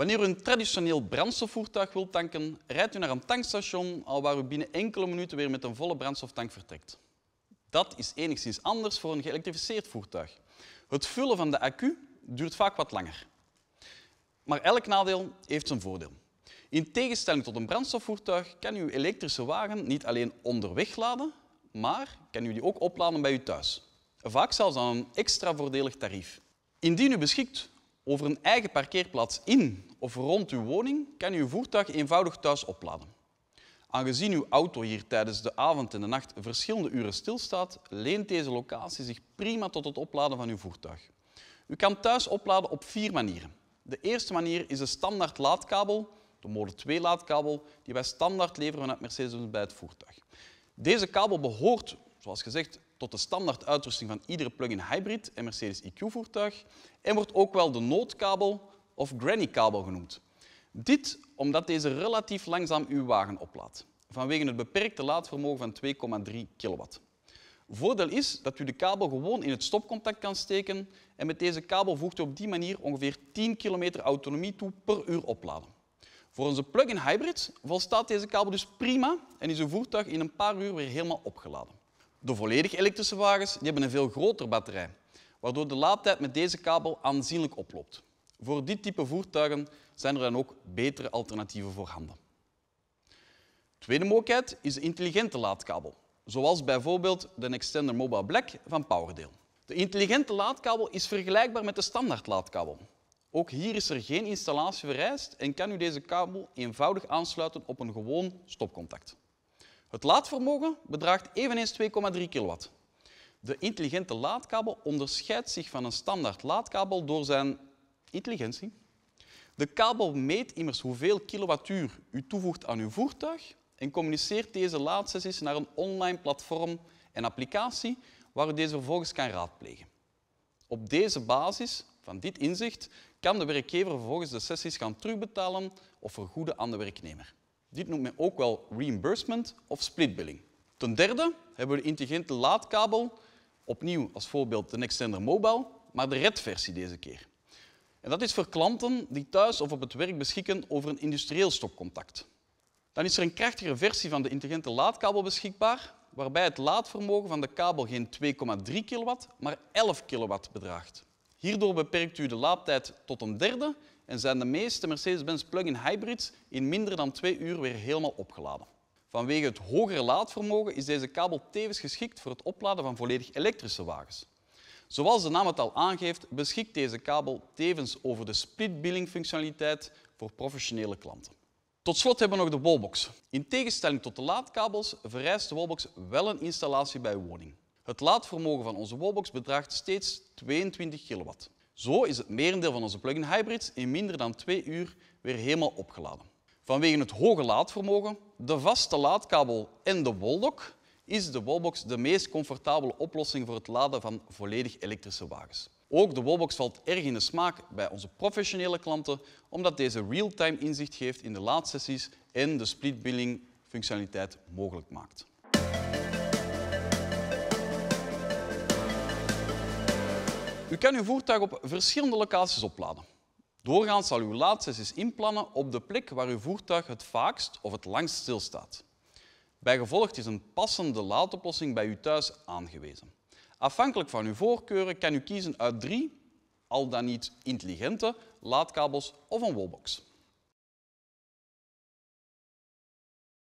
Wanneer u een traditioneel brandstofvoertuig wilt tanken, rijdt u naar een tankstation waar u binnen enkele minuten weer met een volle brandstoftank vertrekt. Dat is enigszins anders voor een geëlektrificeerd voertuig. Het vullen van de accu duurt vaak wat langer. Maar elk nadeel heeft zijn voordeel. In tegenstelling tot een brandstofvoertuig kan uw elektrische wagen niet alleen onderweg laden, maar kan u die ook opladen bij u thuis. Vaak zelfs aan een extra voordelig tarief. Indien u beschikt over een eigen parkeerplaats in of rond uw woning kan u uw voertuig eenvoudig thuis opladen. Aangezien uw auto hier tijdens de avond en de nacht verschillende uren stilstaat, leent deze locatie zich prima tot het opladen van uw voertuig. U kan thuis opladen op vier manieren. De eerste manier is de standaard laadkabel, de mode 2 laadkabel, die wij standaard leveren vanuit Mercedes bij het voertuig. Deze kabel behoort, zoals gezegd, tot de standaard uitrusting van iedere plug-in hybrid en Mercedes EQ-voertuig en wordt ook wel de noodkabel of granny-kabel genoemd. Dit omdat deze relatief langzaam uw wagen oplaadt, vanwege het beperkte laadvermogen van 2,3 kW. Voordeel is dat u de kabel gewoon in het stopcontact kan steken en met deze kabel voegt u op die manier ongeveer 10 km autonomie toe per uur opladen. Voor onze plug-in hybrid volstaat deze kabel dus prima en is uw voertuig in een paar uur weer helemaal opgeladen. De volledig elektrische wagens die hebben een veel grotere batterij, waardoor de laadtijd met deze kabel aanzienlijk oploopt. Voor dit type voertuigen zijn er dan ook betere alternatieven voorhanden. Tweede mogelijkheid is de intelligente laadkabel, zoals bijvoorbeeld de Extender Mobile Black van Powerdeal. De intelligente laadkabel is vergelijkbaar met de standaard laadkabel. Ook hier is er geen installatie vereist en kan u deze kabel eenvoudig aansluiten op een gewoon stopcontact. Het laadvermogen bedraagt eveneens 2,3 kW. De intelligente laadkabel onderscheidt zich van een standaard laadkabel door zijn intelligentie. De kabel meet immers hoeveel kilowattuur u toevoegt aan uw voertuig en communiceert deze laadsessies naar een online platform en applicatie waar u deze vervolgens kan raadplegen. Op deze basis, van dit inzicht, kan de werkgever vervolgens de sessies gaan terugbetalen of vergoeden aan de werknemer. Dit noemt men ook wel reimbursement of splitbilling. Ten derde hebben we de intelligente laadkabel, opnieuw als voorbeeld de Nextender Mobile, maar de RED-versie deze keer. En dat is voor klanten die thuis of op het werk beschikken over een industrieel stopcontact. Dan is er een krachtigere versie van de intelligente laadkabel beschikbaar, waarbij het laadvermogen van de kabel geen 2,3 kW, maar 11 kW bedraagt. Hierdoor beperkt u de laadtijd tot een derde en zijn de meeste Mercedes-Benz plug-in hybrids in minder dan twee uur weer helemaal opgeladen. Vanwege het hogere laadvermogen is deze kabel tevens geschikt voor het opladen van volledig elektrische wagens. Zoals de naam het al aangeeft, beschikt deze kabel tevens over de split billing functionaliteit voor professionele klanten. Tot slot hebben we nog de wallbox. In tegenstelling tot de laadkabels vereist de wallbox wel een installatie bij woning. Het laadvermogen van onze wallbox bedraagt steeds 22 kW. Zo is het merendeel van onze plug-in hybrids in minder dan twee uur weer helemaal opgeladen. Vanwege het hoge laadvermogen, de vaste laadkabel en de walldock is de wallbox de meest comfortabele oplossing voor het laden van volledig elektrische wagens. Ook de wallbox valt erg in de smaak bij onze professionele klanten, omdat deze real-time inzicht geeft in de laadsessies en de split billing functionaliteit mogelijk maakt. U kan uw voertuig op verschillende locaties opladen. Doorgaans zal uw laadsessies inplannen op de plek waar uw voertuig het vaakst of het langst stilstaat. Bijgevolg is een passende laadoplossing bij u thuis aangewezen. Afhankelijk van uw voorkeuren kan u kiezen uit drie, al dan niet intelligente, laadkabels of een wallbox.